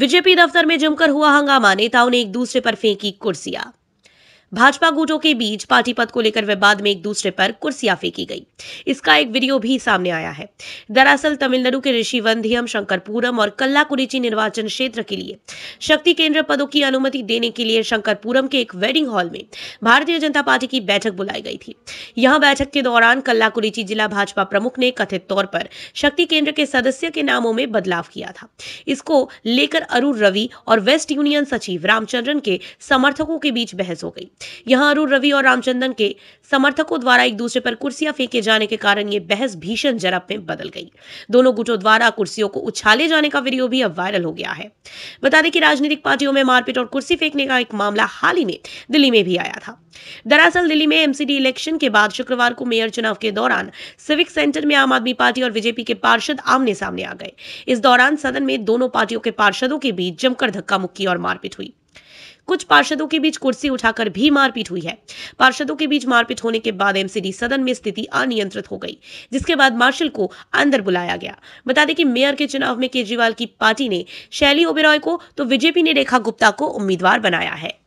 BJP दफ्तर में जमकर हुआ हंगामा नेताओं ने एक दूसरे पर फेंकी कुर्सियां भाजपा गुटों के बीच पार्टी पद को लेकर विवाद में एक दूसरे पर कुर्सियां फेंकी गई इसका एक वीडियो भी सामने आया है दरअसल तमिलनाडु के ऋषिवंधियम शंकरपुरम और कल्लाकुरिची निर्वाचन क्षेत्र के लिए शक्ति केंद्र पदों की अनुमति देने के लिए शंकरपुरम के एक वेडिंग हॉल में भारतीय जनता पार्टी की बैठक बुलाई गई थी यहां बैठक के दौरान कल्लाकुरिची जिला भाजपा प्रमुख ने कथित तौर पर शक्ति केंद्र के सदस्य के नामों में बदलाव किया था इसको लेकर अरुण रवि और वेस्ट यूनियन सचिव रामचंद्रन के समर्थकों के बीच बहस हो गई यहां अरुण रवि और रामचंदन के समर्थकों द्वारा एक दूसरे पर कुर्सियां फेंके जाने के कारण ये बहस भीषण जरब में बदल गई दोनों गुटों द्वारा कुर्सियों को उछाले जाने का वीडियो भी अब वायरल हो गया है बता दें कि राजनीतिक पार्टियों में मारपीट और कुर्सी फेंकने का एक मामला हाल ही में दिल्ली में भी आया था दरअसल दिल्ली में एमसीडी इलेक्शन के बाद शुक्रवार को मेयर चुनाव के दौरान सिविक सेंटर में आम आदमी पार्टी और बीजेपी के पार्षद आमने सामने आ गए इस दौरान सदन में दोनों पार्टियों के पार्षदों के बीच जमकर धक्का मुक्की और मारपीट हुई कुछ पार्षदों के बीच कुर्सी उठाकर भी मारपीट हुई है पार्षदों के बीच मारपीट होने के बाद एमसीडी सदन में स्थिति अनियंत्रित हो गई जिसके बाद मार्शल को अंदर बुलाया गया बता दें कि मेयर के चुनाव में केजरीवाल की पार्टी ने शैली ओबेरॉय को तो बीजेपी ने रेखा गुप्ता को उम्मीदवार बनाया है